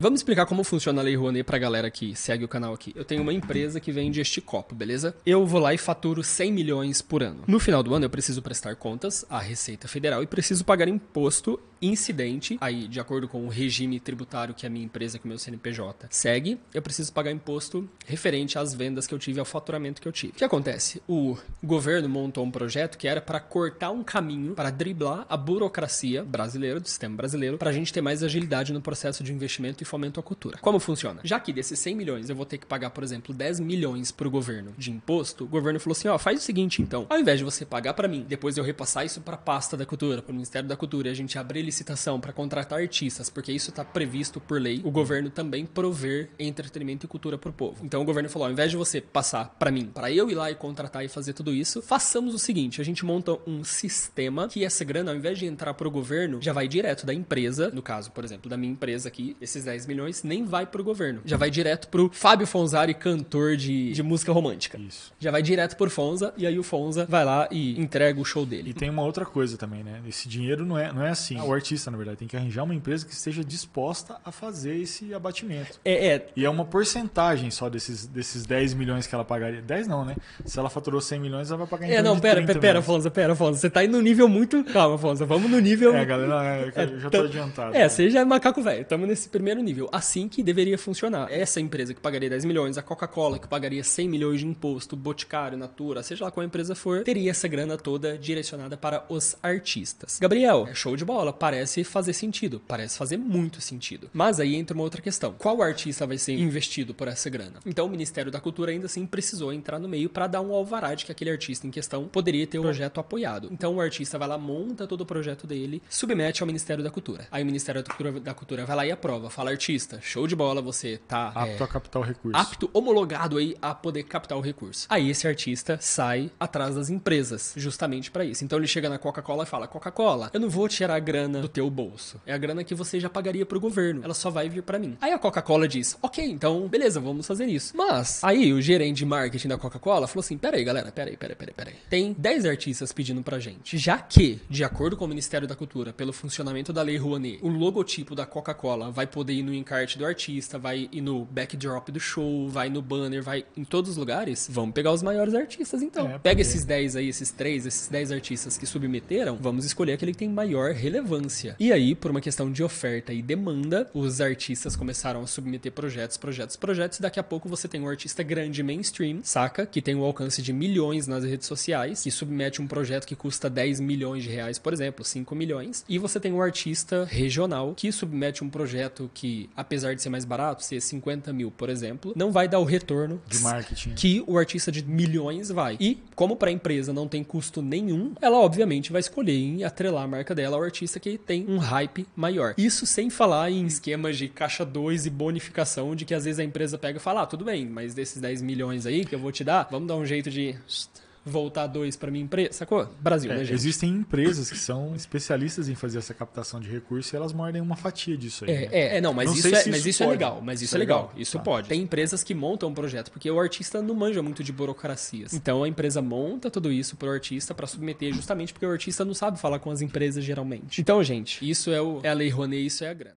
Vamos explicar como funciona a Lei Rouanet pra galera que segue o canal aqui. Eu tenho uma empresa que vende este copo, beleza? Eu vou lá e faturo 100 milhões por ano. No final do ano, eu preciso prestar contas à Receita Federal e preciso pagar imposto incidente, aí de acordo com o regime tributário que a minha empresa, que é o meu CNPJ segue, eu preciso pagar imposto referente às vendas que eu tive, ao faturamento que eu tive. O que acontece? O governo montou um projeto que era para cortar um caminho, para driblar a burocracia brasileira, do sistema brasileiro, para a gente ter mais agilidade no processo de investimento e fomento à cultura. Como funciona? Já que desses 100 milhões eu vou ter que pagar, por exemplo, 10 milhões para o governo de imposto, o governo falou assim, ó, faz o seguinte então, ao invés de você pagar para mim, depois eu repassar isso para a pasta da cultura, para o Ministério da Cultura, e a gente abrir licitação para contratar artistas, porque isso está previsto por lei, o governo também prover entretenimento e cultura para o povo. Então o governo falou: ao invés de você passar para mim, para eu ir lá e contratar e fazer tudo isso, façamos o seguinte: a gente monta um sistema que essa grana, ao invés de entrar para o governo, já vai direto da empresa. No caso, por exemplo, da minha empresa aqui, esses 10 milhões nem vai para o governo, já vai direto para o Fábio Fonzari, cantor de, de música romântica. Isso. Já vai direto por Fonza e aí o Fonza vai lá e entrega o show dele. E tem uma outra coisa também, né? Esse dinheiro não é, não é assim artista, na verdade, tem que arranjar uma empresa que esteja disposta a fazer esse abatimento. É, é, E é uma porcentagem só desses, desses 10 milhões que ela pagaria. 10 não, né? Se ela faturou 100 milhões, ela vai pagar em É, não, pera, pera, pera, Afonso, pera, Afonso. Você tá indo no nível muito. Calma, Afonso, vamos no nível. É, galera, é, eu já tô então, adiantado. É, né? você já é macaco velho. Estamos nesse primeiro nível. Assim que deveria funcionar. Essa empresa que pagaria 10 milhões, a Coca-Cola que pagaria 100 milhões de imposto, Boticário, Natura, seja lá qual empresa for, teria essa grana toda direcionada para os artistas. Gabriel, é show de bola, parece fazer sentido, parece fazer muito sentido. Mas aí entra uma outra questão: qual artista vai ser investido por essa grana? Então o Ministério da Cultura ainda assim precisou entrar no meio para dar um alvará de que aquele artista em questão poderia ter o um projeto apoiado. Então o artista vai lá, monta todo o projeto dele, submete ao Ministério da Cultura. Aí o Ministério da Cultura, da Cultura vai lá e aprova, fala artista, show de bola, você tá apto é, a o recurso. Apto, homologado aí a poder captar o recurso. Aí esse artista sai atrás das empresas, justamente para isso. Então ele chega na Coca-Cola e fala: "Coca-Cola, eu não vou tirar a grana grana do teu bolso. É a grana que você já pagaria pro governo. Ela só vai vir para mim. Aí a Coca-Cola diz: "OK, então, beleza, vamos fazer isso". Mas aí o gerente de marketing da Coca-Cola falou assim: "Pera aí, galera, pera aí, pera aí, pera aí, pera Tem 10 artistas pedindo pra gente. Já que, de acordo com o Ministério da Cultura, pelo funcionamento da Lei Rouanet, o logotipo da Coca-Cola vai poder ir no encarte do artista, vai ir no backdrop do show, vai no banner, vai em todos os lugares. Vamos pegar os maiores artistas então. É, Pega esses 10 aí, esses 3, esses 10 artistas que submeteram, vamos escolher aquele que tem maior relevância e aí, por uma questão de oferta e demanda, os artistas começaram a submeter projetos, projetos, projetos. Daqui a pouco você tem um artista grande mainstream, saca? Que tem um alcance de milhões nas redes sociais, que submete um projeto que custa 10 milhões de reais, por exemplo, 5 milhões. E você tem um artista regional que submete um projeto que, apesar de ser mais barato, ser 50 mil, por exemplo, não vai dar o retorno de marketing que o artista de milhões vai. E, como para a empresa não tem custo nenhum, ela obviamente vai escolher em atrelar a marca dela ao artista que tem um hype maior. Isso sem falar em esquemas de caixa 2 e bonificação, de que às vezes a empresa pega e fala: ah, tudo bem, mas desses 10 milhões aí que eu vou te dar, vamos dar um jeito de voltar dois para minha empresa, sacou? Brasil, é, né, gente? Existem empresas que são especialistas em fazer essa captação de recursos e elas mordem uma fatia disso aí. É, né? é, é não, mas não isso, é, isso, mas isso é legal, mas isso é, é legal, legal. isso tá. pode. Tem empresas que montam um projeto, porque o artista não manja muito de burocracias. Assim. Então a empresa monta tudo isso pro artista para submeter justamente porque o artista não sabe falar com as empresas geralmente. Então, gente, isso é, o, é a lei Rouanet, isso é a grana.